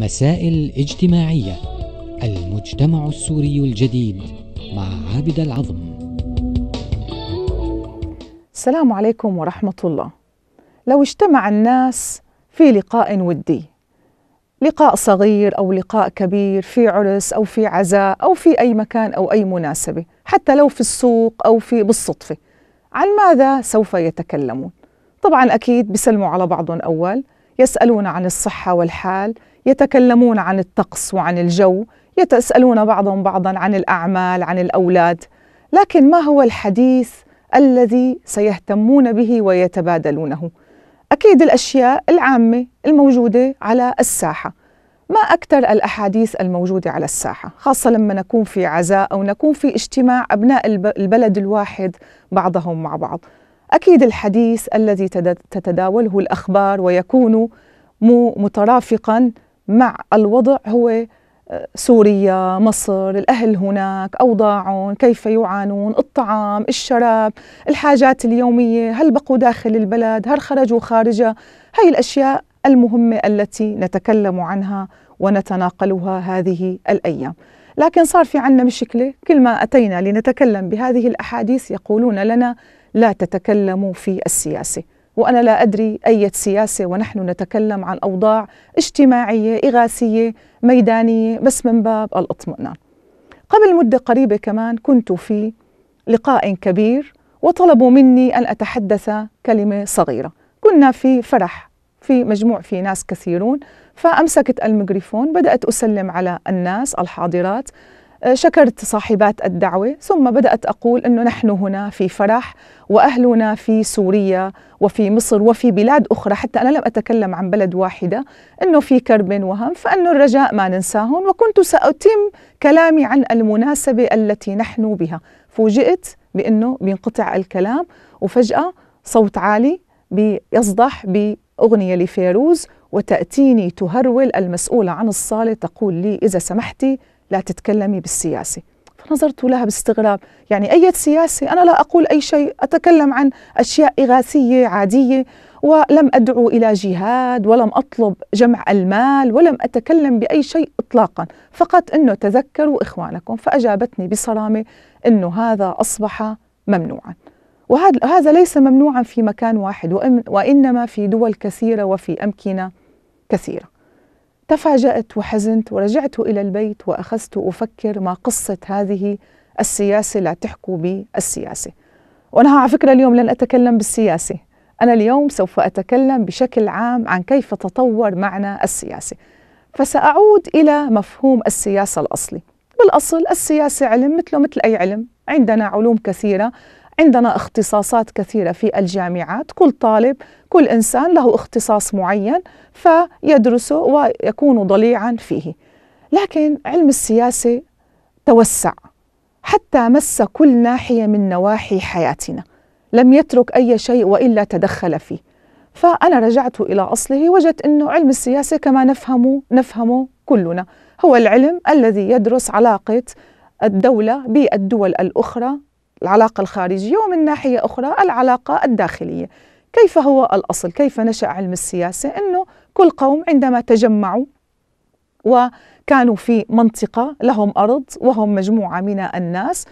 مسائل اجتماعية المجتمع السوري الجديد مع عابد العظم السلام عليكم ورحمة الله لو اجتمع الناس في لقاء ودي لقاء صغير أو لقاء كبير في عرس أو في عزاء أو في أي مكان أو أي مناسبة حتى لو في السوق أو في بالصدفة عن ماذا سوف يتكلمون؟ طبعا أكيد بيسلموا على بعضهم أول يسألون عن الصحة والحال يتكلمون عن الطقس وعن الجو يتسالون بعضهم بعضا عن الاعمال عن الاولاد لكن ما هو الحديث الذي سيهتمون به ويتبادلونه اكيد الاشياء العامه الموجوده على الساحه ما اكثر الاحاديث الموجوده على الساحه خاصه لما نكون في عزاء او نكون في اجتماع ابناء البلد الواحد بعضهم مع بعض اكيد الحديث الذي تتداوله الاخبار ويكون مترافقا مع الوضع هو آه، سوريا مصر الأهل هناك أوضاعهم كيف يعانون الطعام الشراب الحاجات اليومية هل بقوا داخل البلد هل خرجوا خارجها هاي الأشياء المهمة التي نتكلم عنها ونتناقلها هذه الأيام لكن صار في عنا مشكلة كل ما أتينا لنتكلم بهذه الأحاديث يقولون لنا لا تتكلموا في السياسة وأنا لا أدري أي سياسة ونحن نتكلم عن أوضاع اجتماعية إغاثية ميدانية بس من باب الاطمئنان قبل مدة قريبة كمان كنت في لقاء كبير وطلبوا مني أن أتحدث كلمة صغيرة كنا في فرح في مجموع في ناس كثيرون فأمسكت الميكروفون بدأت أسلم على الناس الحاضرات شكرت صاحبات الدعوة ثم بدأت أقول أنه نحن هنا في فرح وأهلنا في سوريا وفي مصر وفي بلاد أخرى حتى أنا لم أتكلم عن بلد واحدة أنه في كرب وهم فأنه الرجاء ما ننساهم وكنت سأتم كلامي عن المناسبة التي نحن بها فوجئت بأنه بينقطع الكلام وفجأة صوت عالي بيصدح بأغنية لفيروز وتأتيني تهرول المسؤولة عن الصالة تقول لي إذا سمحتي لا تتكلمي بالسياسة فنظرت لها باستغراب يعني أي سياسة أنا لا أقول أي شيء أتكلم عن أشياء إغاثية عادية ولم أدعو إلى جهاد ولم أطلب جمع المال ولم أتكلم بأي شيء إطلاقا فقط أنه تذكروا إخوانكم فأجابتني بصرامة أنه هذا أصبح ممنوعا وهذا ليس ممنوعا في مكان واحد وإنما في دول كثيرة وفي أمكنة كثيرة تفاجأت وحزنت ورجعت إلى البيت وأخذت أفكر ما قصة هذه السياسة لا تحكوا بي السياسة وأنا على فكرة اليوم لن أتكلم بالسياسة أنا اليوم سوف أتكلم بشكل عام عن كيف تطور معنى السياسة فسأعود إلى مفهوم السياسة الأصلي بالأصل السياسة علم مثله مثل أي علم عندنا علوم كثيرة عندنا اختصاصات كثيرة في الجامعات كل طالب كل إنسان له اختصاص معين فيدرسه ويكون ضليعا فيه لكن علم السياسة توسع حتى مس كل ناحية من نواحي حياتنا لم يترك أي شيء وإلا تدخل فيه فأنا رجعت إلى أصله وجدت أنه علم السياسة كما نفهمه نفهمه كلنا هو العلم الذي يدرس علاقة الدولة بالدول الأخرى العلاقة الخارجية ومن ناحية أخرى العلاقة الداخلية كيف هو الأصل كيف نشأ علم السياسة أنه كل قوم عندما تجمعوا وكانوا في منطقة لهم أرض وهم مجموعة من الناس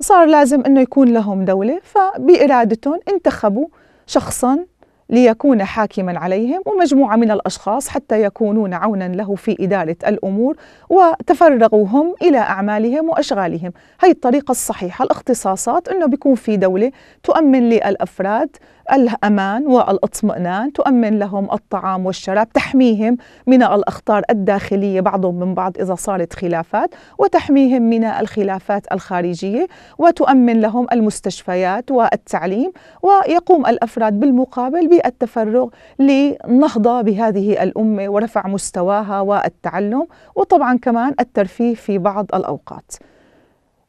صار لازم أنه يكون لهم دولة فبإرادتهم انتخبوا شخصا ليكون حاكما عليهم ومجموعه من الاشخاص حتى يكونون عونا له في اداره الامور وتفرغوا هم الى اعمالهم واشغالهم، هي الطريقه الصحيحه، الاختصاصات انه بيكون في دوله تؤمن للافراد الأمان والاطمئنان تؤمن لهم الطعام والشراب تحميهم من الأخطار الداخلية بعضهم من بعض إذا صارت خلافات وتحميهم من الخلافات الخارجية وتؤمن لهم المستشفيات والتعليم ويقوم الأفراد بالمقابل بالتفرغ لنهضة بهذه الأمة ورفع مستواها والتعلم وطبعا كمان الترفيه في بعض الأوقات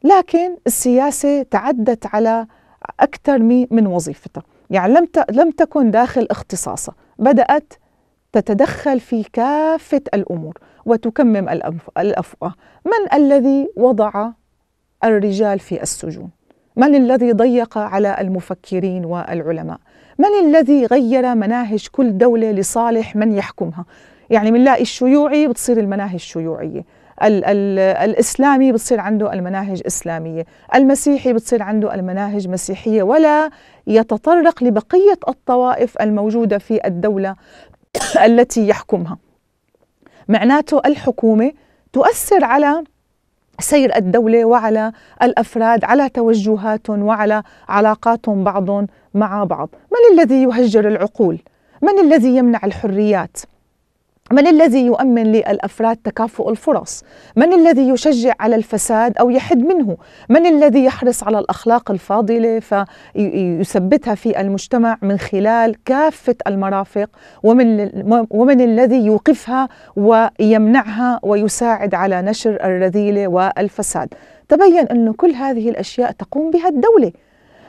لكن السياسة تعدت على أكثر من وظيفتها يعني لم لم تكن داخل اختصاصه بدأت تتدخل في كافة الأمور وتكمم الأفواه من الذي وضع الرجال في السجون من الذي ضيق على المفكرين والعلماء من الذي غير مناهج كل دولة لصالح من يحكمها يعني بنلاقي الشيوعي بتصير المناهج الشيوعية ال ال الإسلامي بتصير عنده المناهج إسلامية المسيحي بتصير عنده المناهج مسيحية ولا يتطرق لبقية الطوائف الموجودة في الدولة التي يحكمها معناته الحكومة تؤثر على سير الدولة وعلى الأفراد على توجهاتهم وعلى علاقاتهم بعض مع بعض من الذي يهجر العقول؟ من الذي يمنع الحريات؟ من الذي يؤمن للافراد تكافؤ الفرص؟ من الذي يشجع على الفساد او يحد منه؟ من الذي يحرص على الاخلاق الفاضله فيثبتها في المجتمع من خلال كافه المرافق ومن ومن الذي يوقفها ويمنعها ويساعد على نشر الرذيله والفساد؟ تبين انه كل هذه الاشياء تقوم بها الدوله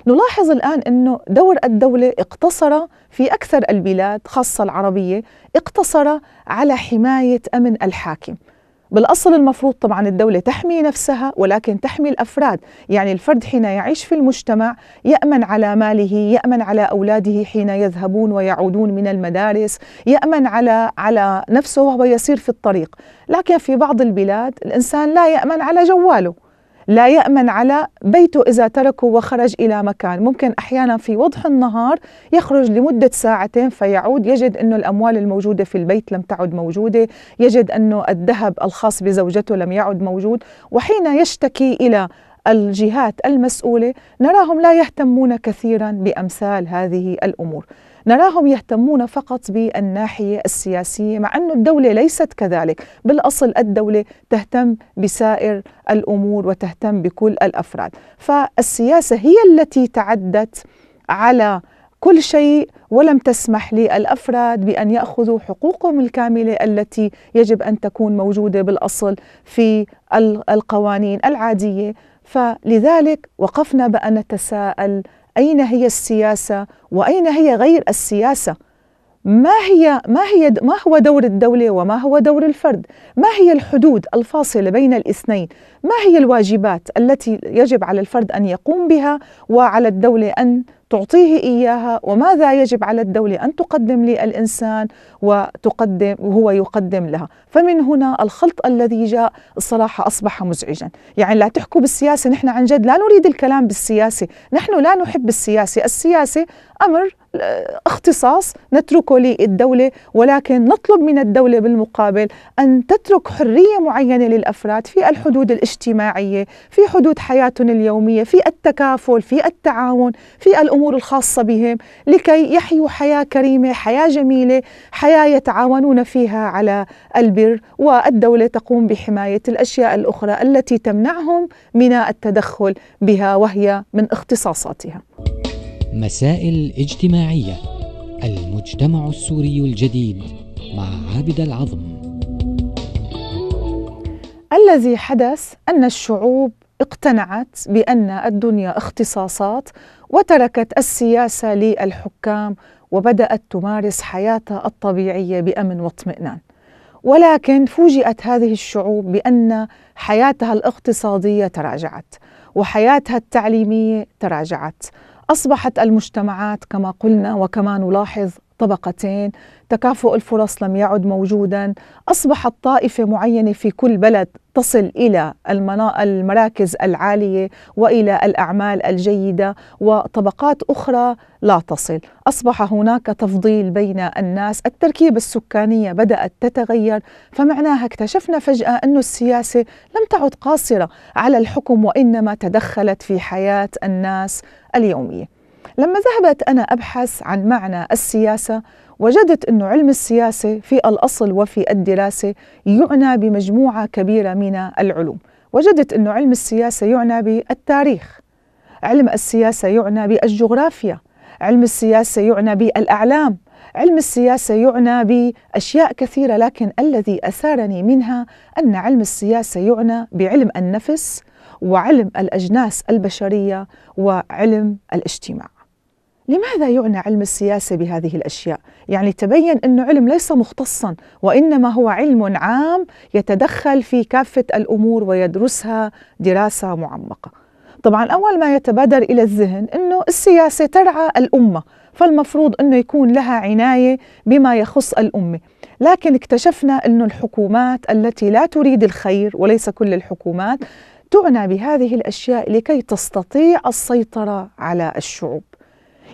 نلاحظ الآن أنه دور الدولة اقتصر في أكثر البلاد خاصة العربية اقتصر على حماية أمن الحاكم بالأصل المفروض طبعا الدولة تحمي نفسها ولكن تحمي الأفراد يعني الفرد حين يعيش في المجتمع يأمن على ماله يأمن على أولاده حين يذهبون ويعودون من المدارس يأمن على, على نفسه وهو يسير في الطريق لكن في بعض البلاد الإنسان لا يأمن على جواله لا يأمن على بيته إذا تركه وخرج إلى مكان ممكن أحيانا في وضح النهار يخرج لمدة ساعتين فيعود يجد أنه الأموال الموجودة في البيت لم تعد موجودة يجد أنه الذهب الخاص بزوجته لم يعد موجود وحين يشتكي إلى الجهات المسؤولة نراهم لا يهتمون كثيرا بأمثال هذه الأمور نراهم يهتمون فقط بالناحية السياسية مع أن الدولة ليست كذلك بالأصل الدولة تهتم بسائر الأمور وتهتم بكل الأفراد فالسياسة هي التي تعدت على كل شيء ولم تسمح للافراد بان ياخذوا حقوقهم الكامله التي يجب ان تكون موجوده بالاصل في القوانين العاديه فلذلك وقفنا بان نتساءل أين هي السياسة وأين هي غير السياسة ما هي ما هي ما هو دور الدولة وما هو دور الفرد؟ ما هي الحدود الفاصلة بين الاثنين؟ ما هي الواجبات التي يجب على الفرد أن يقوم بها وعلى الدولة أن تعطيه إياها وماذا يجب على الدولة أن تقدم للإنسان وتقدم وهو يقدم لها فمن هنا الخلط الذي جاء الصراحة أصبح مزعجا يعني لا تحكوا بالسياسة نحن عن جد لا نريد الكلام بالسياسة نحن لا نحب السياسة السياسة أمر اختصاص نتركه للدولة ولكن نطلب من الدولة بالمقابل أن تترك حرية معينة للأفراد في الحدود الاجتماعية في حدود حياتهم اليومية في التكافل في التعاون في الأمور الخاصة بهم لكي يحيوا حياة كريمة حياة جميلة حياة يتعاونون فيها على البر والدولة تقوم بحماية الأشياء الأخرى التي تمنعهم من التدخل بها وهي من اختصاصاتها مسائل اجتماعية المجتمع السوري الجديد مع عابد العظم الذي حدث أن الشعوب اقتنعت بأن الدنيا اختصاصات وتركت السياسة للحكام وبدأت تمارس حياتها الطبيعية بأمن واطمئنان ولكن فوجئت هذه الشعوب بأن حياتها الاقتصادية تراجعت وحياتها التعليمية تراجعت اصبحت المجتمعات كما قلنا وكما نلاحظ طبقتين تكافؤ الفرص لم يعد موجودا أصبحت طائفة معينة في كل بلد تصل إلى المراكز العالية وإلى الأعمال الجيدة وطبقات أخرى لا تصل أصبح هناك تفضيل بين الناس التركيبة السكانية بدأت تتغير فمعناها اكتشفنا فجأة أن السياسة لم تعد قاصرة على الحكم وإنما تدخلت في حياة الناس اليومية لما ذهبت أنا أبحث عن معنى السياسة وجدت أن علم السياسة في الأصل وفي الدراسة يعنى بمجموعة كبيرة من العلوم وجدت أن علم السياسة يعنى بالتاريخ علم السياسة يعنى بالجغرافيا علم السياسة يعنى بالأعلام علم السياسة يعنى بأشياء كثيرة لكن الذي أثارني منها أن علم السياسة يعنى بعلم النفس وعلم الأجناس البشرية وعلم الاجتماع لماذا يعنى علم السياسة بهذه الأشياء؟ يعني تبين أنه علم ليس مختصا وإنما هو علم عام يتدخل في كافة الأمور ويدرسها دراسة معمقة طبعا أول ما يتبادر إلى الذهن أنه السياسة ترعى الأمة فالمفروض أنه يكون لها عناية بما يخص الأمة لكن اكتشفنا أن الحكومات التي لا تريد الخير وليس كل الحكومات تعنى بهذه الاشياء لكي تستطيع السيطره على الشعوب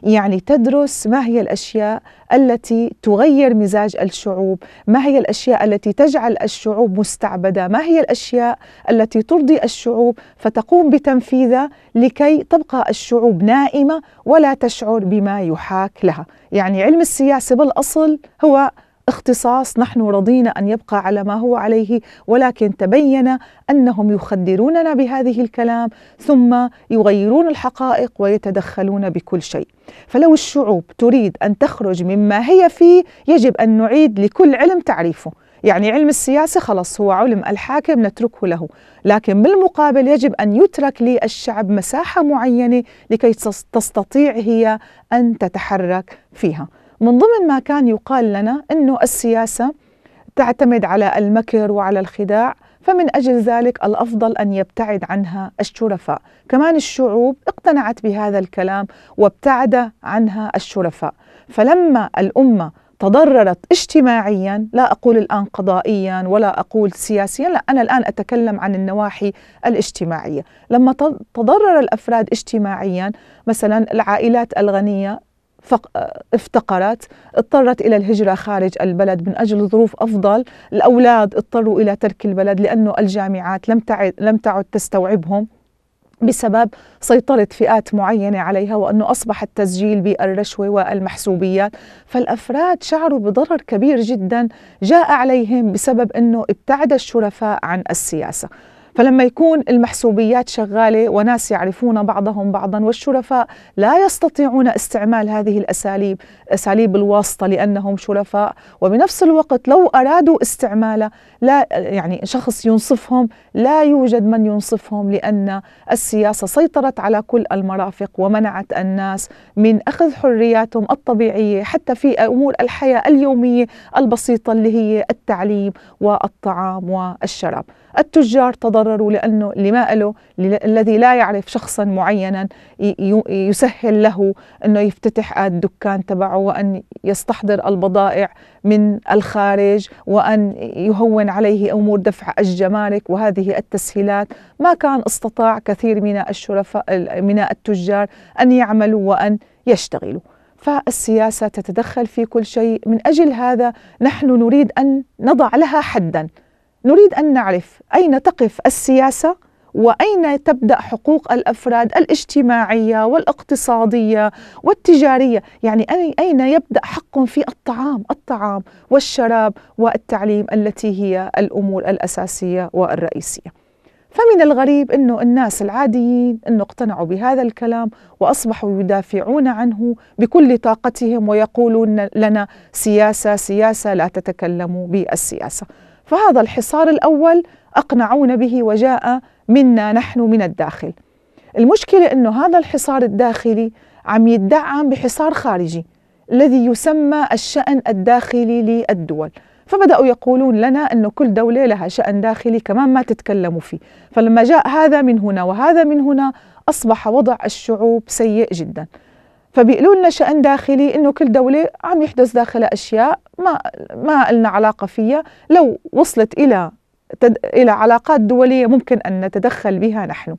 يعني تدرس ما هي الاشياء التي تغير مزاج الشعوب، ما هي الاشياء التي تجعل الشعوب مستعبده، ما هي الاشياء التي ترضي الشعوب فتقوم بتنفيذها لكي تبقى الشعوب نائمه ولا تشعر بما يحاك لها، يعني علم السياسه بالاصل هو اختصاص نحن رضينا ان يبقى على ما هو عليه ولكن تبين انهم يخدروننا بهذه الكلام ثم يغيرون الحقائق ويتدخلون بكل شيء فلو الشعوب تريد ان تخرج مما هي فيه يجب ان نعيد لكل علم تعريفه يعني علم السياسة خلص هو علم الحاكم نتركه له لكن بالمقابل يجب أن يترك للشعب مساحة معينة لكي تستطيع هي أن تتحرك فيها من ضمن ما كان يقال لنا انه السياسه تعتمد على المكر وعلى الخداع فمن اجل ذلك الافضل ان يبتعد عنها الشرفاء، كمان الشعوب اقتنعت بهذا الكلام وابتعد عنها الشرفاء، فلما الامه تضررت اجتماعيا لا اقول الان قضائيا ولا اقول سياسيا لا انا الان اتكلم عن النواحي الاجتماعيه لما تضرر الافراد اجتماعيا مثلا العائلات الغنيه افتقرت اضطرت إلى الهجرة خارج البلد من أجل ظروف أفضل الأولاد اضطروا إلى ترك البلد لأنه الجامعات لم تعد, لم تعد تستوعبهم بسبب سيطرة فئات معينة عليها وأنه أصبح التسجيل بالرشوة والمحسوبيات فالأفراد شعروا بضرر كبير جدا جاء عليهم بسبب أنه ابتعد الشرفاء عن السياسة فلما يكون المحسوبيات شغالة وناس يعرفون بعضهم بعضا والشرفاء لا يستطيعون استعمال هذه الأساليب أساليب الواسطة لأنهم شرفاء وبنفس الوقت لو أرادوا استعماله لا يعني شخص ينصفهم لا يوجد من ينصفهم لأن السياسة سيطرت على كل المرافق ومنعت الناس من أخذ حرياتهم الطبيعية حتى في أمور الحياة اليومية البسيطة اللي هي التعليم والطعام والشراب التجار تضرروا لأنه اللي ما له الذي لا يعرف شخصا معينا يسهل له أنه يفتتح الدكان تبعه وأن يستحضر البضائع من الخارج وأن يهون عليه أمور دفع الجمارك وهذه التسهيلات ما كان استطاع كثير من الشرفاء من التجار أن يعملوا وأن يشتغلوا فالسياسة تتدخل في كل شيء من أجل هذا نحن نريد أن نضع لها حداً نريد أن نعرف أين تقف السياسة وأين تبدأ حقوق الأفراد الاجتماعية والاقتصادية والتجارية يعني أين يبدأ حق في الطعام الطعام والشراب والتعليم التي هي الأمور الأساسية والرئيسية فمن الغريب انه الناس العاديين انه اقتنعوا بهذا الكلام واصبحوا يدافعون عنه بكل طاقتهم ويقولون لنا سياسه سياسه لا تتكلموا بالسياسه، فهذا الحصار الأول أقنعونا به وجاء منا نحن من الداخل المشكلة أنه هذا الحصار الداخلي عم يدعم بحصار خارجي الذي يسمى الشأن الداخلي للدول فبدأوا يقولون لنا أن كل دولة لها شأن داخلي كمان ما تتكلموا فيه فلما جاء هذا من هنا وهذا من هنا أصبح وضع الشعوب سيء جداً فبيقولوا لنا شأن داخلي انه كل دولة عم يحدث داخلها اشياء ما ما لنا علاقة فيها لو وصلت الى تد... الى علاقات دولية ممكن ان نتدخل بها نحن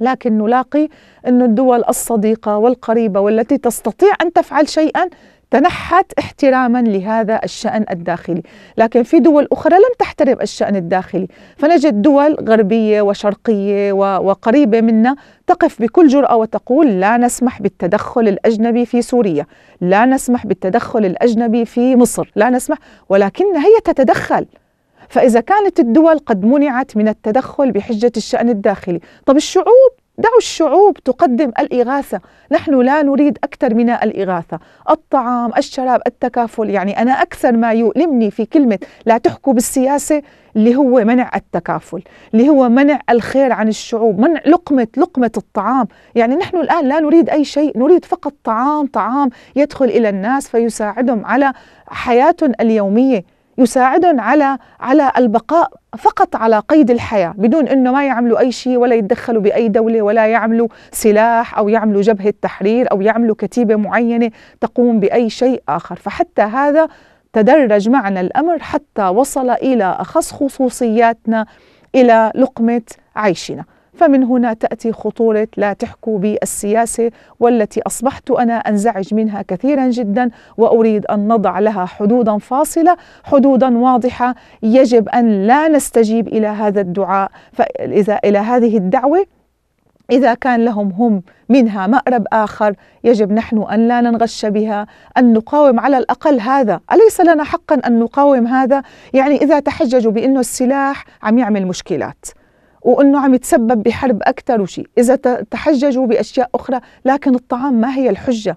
لكن نلاقي أن الدول الصديقة والقريبة والتي تستطيع أن تفعل شيئا تنحت احتراما لهذا الشأن الداخلي لكن في دول أخرى لم تحترم الشأن الداخلي فنجد دول غربية وشرقية وقريبة منا تقف بكل جرأة وتقول لا نسمح بالتدخل الأجنبي في سوريا لا نسمح بالتدخل الأجنبي في مصر لا نسمح ولكن هي تتدخل فإذا كانت الدول قد منعت من التدخل بحجة الشأن الداخلي طب الشعوب دعوا الشعوب تقدم الإغاثة نحن لا نريد أكثر من الإغاثة الطعام الشراب التكافل يعني أنا أكثر ما يؤلمني في كلمة لا تحكوا بالسياسة اللي هو منع التكافل اللي هو منع الخير عن الشعوب منع لقمة لقمة الطعام يعني نحن الآن لا نريد أي شيء نريد فقط طعام طعام يدخل إلى الناس فيساعدهم على حياتهم اليومية يساعدهم على على البقاء فقط على قيد الحياة بدون أنه ما يعملوا أي شيء ولا يتدخلوا بأي دولة ولا يعملوا سلاح أو يعملوا جبهة تحرير أو يعملوا كتيبة معينة تقوم بأي شيء آخر فحتى هذا تدرج معنا الأمر حتى وصل إلى أخص خصوصياتنا إلى لقمة عيشنا فمن هنا تأتي خطورة لا تحكوا بي السياسة والتي أصبحت أنا أنزعج منها كثيرا جدا وأريد أن نضع لها حدودا فاصلة حدودا واضحة يجب أن لا نستجيب إلى هذا الدعاء فإذا إلى هذه الدعوة إذا كان لهم هم منها مأرب آخر يجب نحن أن لا ننغش بها أن نقاوم على الأقل هذا أليس لنا حقا أن نقاوم هذا؟ يعني إذا تحججوا بأنه السلاح عم يعمل مشكلات وانه عم يتسبب بحرب اكثر وشيء اذا تحججوا باشياء اخرى لكن الطعام ما هي الحجه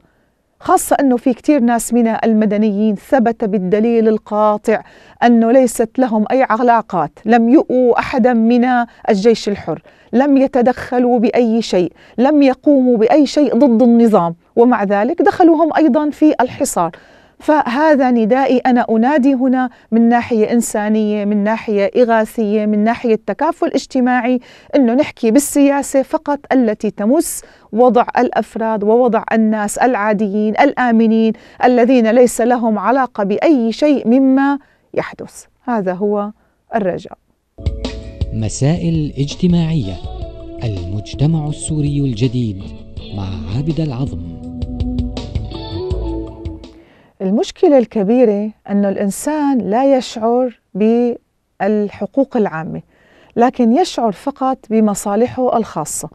خاصة أنه في كثير ناس من المدنيين ثبت بالدليل القاطع أنه ليست لهم أي علاقات لم يؤوا أحدا من الجيش الحر لم يتدخلوا بأي شيء لم يقوموا بأي شيء ضد النظام ومع ذلك دخلوا هم أيضا في الحصار فهذا ندائي أنا أنادي هنا من ناحية إنسانية من ناحية إغاثية من ناحية تكافل اجتماعي أنه نحكي بالسياسة فقط التي تمس وضع الافراد ووضع الناس العاديين الامنين الذين ليس لهم علاقه باي شيء مما يحدث هذا هو الرجاء مسائل اجتماعيه المجتمع السوري الجديد مع عابد العظم المشكلة الكبيرة أنه الإنسان لا يشعر بالحقوق العامة لكن يشعر فقط بمصالحه الخاصة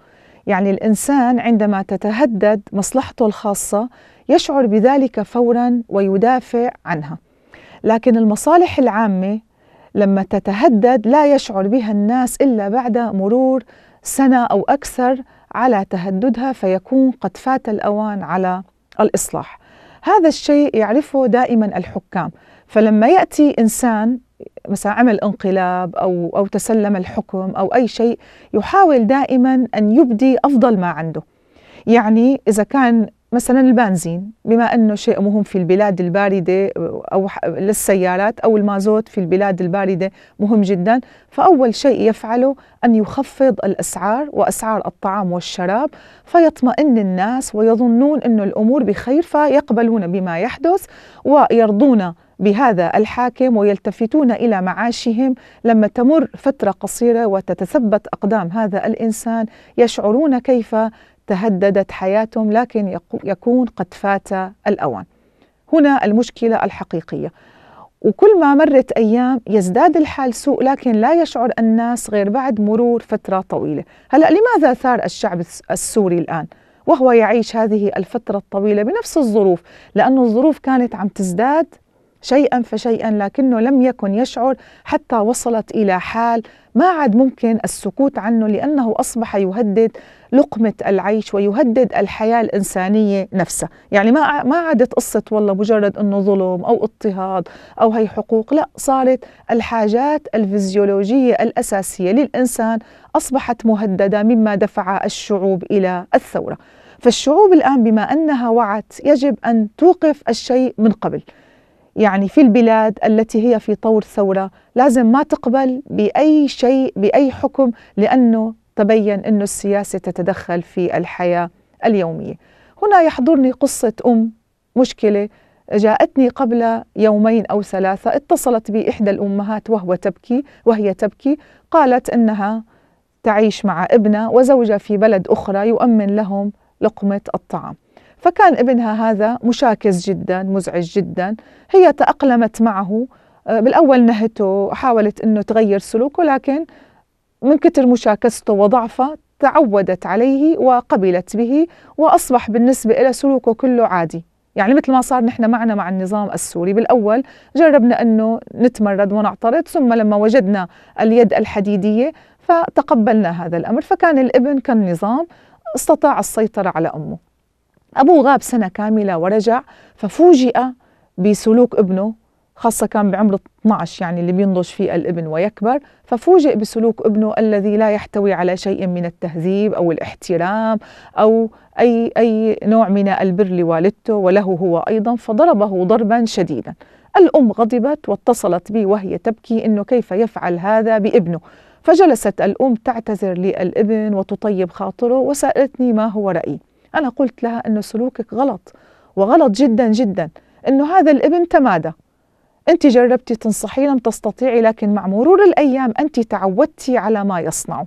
يعني الإنسان عندما تتهدد مصلحته الخاصة يشعر بذلك فورا ويدافع عنها لكن المصالح العامة لما تتهدد لا يشعر بها الناس إلا بعد مرور سنة أو أكثر على تهددها فيكون قد فات الأوان على الإصلاح هذا الشيء يعرفه دائما الحكام فلما ياتي انسان مثلا عمل انقلاب او او تسلم الحكم او اي شيء يحاول دائما ان يبدي افضل ما عنده يعني اذا كان مثلا البنزين بما انه شيء مهم في البلاد البارده او للسيارات او المازوت في البلاد البارده مهم جدا فاول شيء يفعله ان يخفض الاسعار واسعار الطعام والشراب فيطمئن الناس ويظنون انه الامور بخير فيقبلون بما يحدث ويرضون بهذا الحاكم ويلتفتون الى معاشهم لما تمر فتره قصيره وتتثبت اقدام هذا الانسان يشعرون كيف تهددت حياتهم لكن يكون قد فات الأوان هنا المشكلة الحقيقية وكل ما مرت أيام يزداد الحال سوء لكن لا يشعر الناس غير بعد مرور فترة طويلة هلأ لماذا ثار الشعب السوري الآن؟ وهو يعيش هذه الفترة الطويلة بنفس الظروف لأن الظروف كانت عم تزداد شيئا فشيئا لكنه لم يكن يشعر حتى وصلت إلى حال ما عاد ممكن السكوت عنه لأنه أصبح يهدد لقمة العيش ويهدد الحياة الإنسانية نفسها يعني ما ما عادت قصة والله مجرد أنه ظلم أو اضطهاد أو هي حقوق لا صارت الحاجات الفيزيولوجية الأساسية للإنسان أصبحت مهددة مما دفع الشعوب إلى الثورة فالشعوب الآن بما أنها وعت يجب أن توقف الشيء من قبل يعني في البلاد التي هي في طور ثورة لازم ما تقبل بأي شيء بأي حكم لأنه تبين أن السياسة تتدخل في الحياة اليومية هنا يحضرني قصة أم مشكلة جاءتني قبل يومين أو ثلاثة اتصلت بي إحدى الأمهات وهو تبكي وهي تبكي قالت أنها تعيش مع ابنها وزوجها في بلد أخرى يؤمن لهم لقمة الطعام فكان ابنها هذا مشاكس جدا مزعج جدا هي تأقلمت معه آه، بالأول نهته حاولت أنه تغير سلوكه لكن من كتر مشاكسته وضعفه تعودت عليه وقبلت به وأصبح بالنسبة إلى سلوكه كله عادي يعني مثل ما صار نحن معنا مع النظام السوري بالأول جربنا أنه نتمرد ونعترض ثم لما وجدنا اليد الحديدية فتقبلنا هذا الأمر فكان الابن كالنظام استطاع السيطرة على أمه أبوه غاب سنة كاملة ورجع ففوجئ بسلوك ابنه خاصة كان بعمر 12 يعني اللي بينضج فيه الابن ويكبر ففوجئ بسلوك ابنه الذي لا يحتوي على شيء من التهذيب أو الاحترام أو أي, أي نوع من البر لوالدته وله هو أيضا فضربه ضربا شديدا الأم غضبت واتصلت بي وهي تبكي أنه كيف يفعل هذا بابنه فجلست الأم تعتذر للابن وتطيب خاطره وسألتني ما هو رأيي أنا قلت لها أنه سلوكك غلط وغلط جدا جدا أنه هذا الابن تمادى أنت جربتي تنصحي لم تستطيعي لكن مع مرور الأيام أنت تعودتي على ما يصنع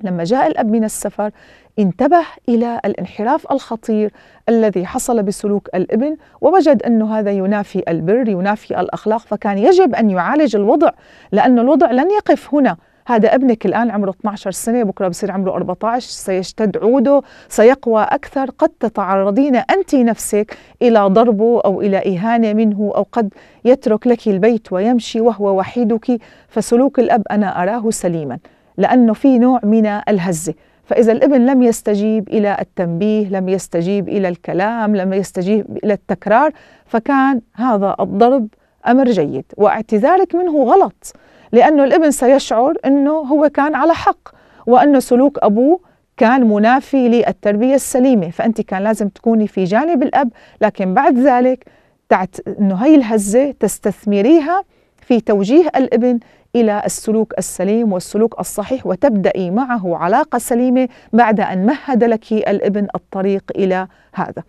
لما جاء الأب من السفر انتبه إلى الانحراف الخطير الذي حصل بسلوك الابن ووجد أنه هذا ينافي البر ينافي الأخلاق فكان يجب أن يعالج الوضع لأن الوضع لن يقف هنا هذا ابنك الآن عمره 12 سنة بكرة بصير عمره 14 سيشتد عوده سيقوى أكثر قد تتعرضين أنت نفسك إلى ضربه أو إلى إهانة منه أو قد يترك لك البيت ويمشي وهو وحيدك فسلوك الأب أنا أراه سليما لأنه في نوع من الهزة فإذا الابن لم يستجيب إلى التنبيه لم يستجيب إلى الكلام لم يستجيب إلى التكرار فكان هذا الضرب أمر جيد واعتذارك منه غلط لأنه الابن سيشعر أنه هو كان على حق وأن سلوك أبوه كان منافي للتربية السليمة فأنت كان لازم تكوني في جانب الأب لكن بعد ذلك تعت... أنه هي الهزة تستثمريها في توجيه الابن إلى السلوك السليم والسلوك الصحيح وتبدأي معه علاقة سليمة بعد أن مهد لك الابن الطريق إلى هذا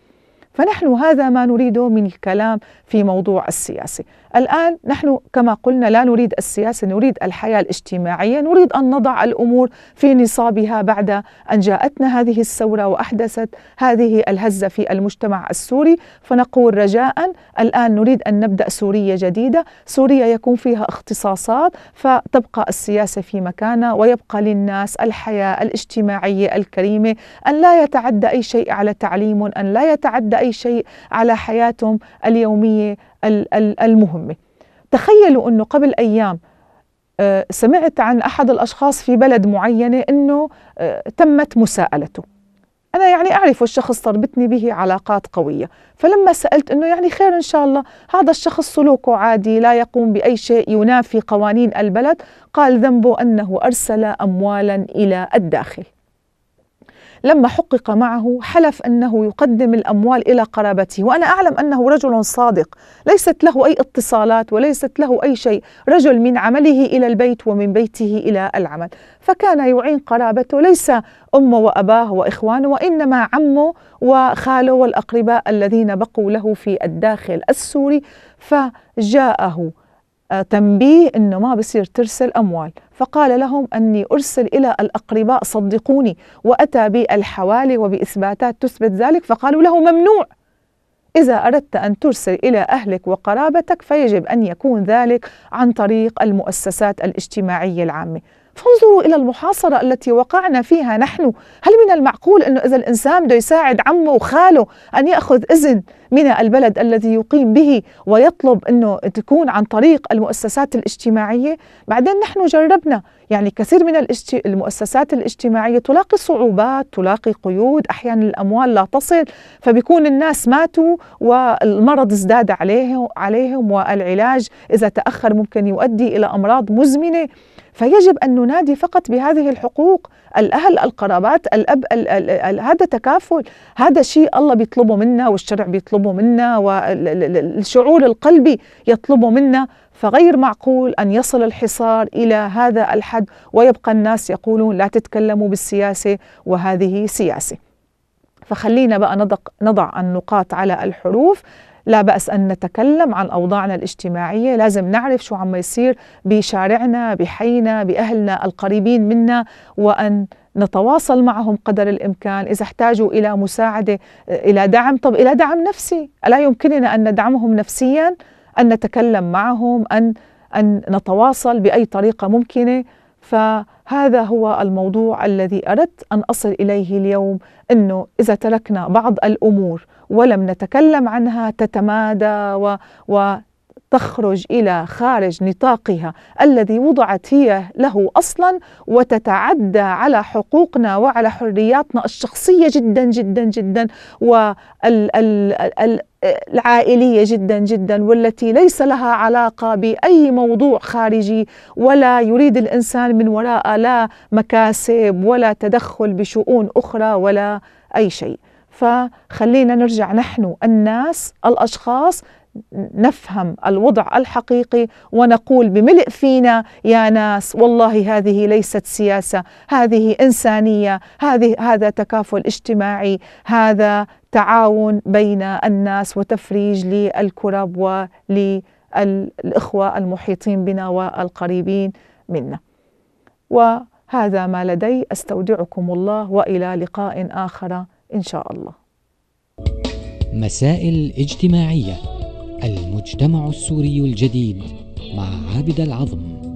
فنحن هذا ما نريده من الكلام في موضوع السياسة الآن نحن كما قلنا لا نريد السياسة نريد الحياة الاجتماعية نريد أن نضع الأمور في نصابها بعد أن جاءتنا هذه الثورة وأحدثت هذه الهزة في المجتمع السوري فنقول رجاء الآن نريد أن نبدأ سورية جديدة سوريا يكون فيها اختصاصات فتبقى السياسة في مكانها ويبقى للناس الحياة الاجتماعية الكريمة أن لا يتعدى أي شيء على تعليم أن لا يتعدى أي شيء على حياتهم اليومية المهمة تخيلوا أنه قبل أيام آه، سمعت عن أحد الأشخاص في بلد معينة أنه آه، تمت مساءلته أنا يعني أعرف الشخص تربطني به علاقات قوية فلما سألت أنه يعني خير إن شاء الله هذا الشخص سلوكه عادي لا يقوم بأي شيء ينافي قوانين البلد قال ذنبه أنه أرسل أموالا إلى الداخل لما حقق معه حلف أنه يقدم الأموال إلى قرابته وأنا أعلم أنه رجل صادق ليست له أي اتصالات وليست له أي شيء رجل من عمله إلى البيت ومن بيته إلى العمل فكان يعين قرابته ليس أمه وأباه وإخوانه وإنما عمه وخاله والأقرباء الذين بقوا له في الداخل السوري فجاءه آه، تنبيه انه ما بصير ترسل اموال فقال لهم اني ارسل الى الاقرباء صدقوني واتى بالحوالي وباثباتات تثبت ذلك فقالوا له ممنوع اذا اردت ان ترسل الى اهلك وقرابتك فيجب ان يكون ذلك عن طريق المؤسسات الاجتماعيه العامه فانظروا إلى المحاصرة التي وقعنا فيها نحن هل من المعقول أنه إذا الإنسان بده يساعد عمه وخاله أن يأخذ إذن من البلد الذي يقيم به ويطلب أنه تكون عن طريق المؤسسات الاجتماعية بعدين نحن جربنا يعني كثير من المؤسسات الاجتماعية تلاقي صعوبات تلاقي قيود أحيانا الأموال لا تصل فبيكون الناس ماتوا والمرض ازداد عليهم, عليهم والعلاج إذا تأخر ممكن يؤدي إلى أمراض مزمنة فيجب أن ننادي فقط بهذه الحقوق الأهل القرابات الأب الـ الـ الـ هذا تكافل هذا شيء الله بيطلبه منا والشرع بيطلبه منا والشعور القلبي يطلبه منا فغير معقول أن يصل الحصار إلى هذا الحد ويبقى الناس يقولون لا تتكلموا بالسياسة وهذه سياسة فخلينا بقى نضع النقاط على الحروف لا بأس أن نتكلم عن أوضاعنا الاجتماعية لازم نعرف شو عم يصير بشارعنا بحينا بأهلنا القريبين منا وأن نتواصل معهم قدر الامكان اذا احتاجوا الى مساعده الى دعم طب الى دعم نفسي الا يمكننا ان ندعمهم نفسيا ان نتكلم معهم ان ان نتواصل باي طريقه ممكنه ف هذا هو الموضوع الذي أردت أن أصل إليه اليوم أنه إذا تركنا بعض الأمور ولم نتكلم عنها تتمادى و... و... تخرج الى خارج نطاقها الذي وضعت هي له اصلا وتتعدى على حقوقنا وعلى حرياتنا الشخصيه جدا جدا جدا والعائليه جدا جدا والتي ليس لها علاقه باي موضوع خارجي ولا يريد الانسان من وراء لا مكاسب ولا تدخل بشؤون اخرى ولا اي شيء. فخلينا نرجع نحن الناس الاشخاص نفهم الوضع الحقيقي ونقول بملء فينا يا ناس والله هذه ليست سياسه هذه انسانيه هذه هذا تكافل اجتماعي هذا تعاون بين الناس وتفريج للكرب وللاخوه المحيطين بنا والقريبين منا وهذا ما لدي استودعكم الله والى لقاء اخر ان شاء الله مسائل اجتماعيه المجتمع السوري الجديد مع عابد العظم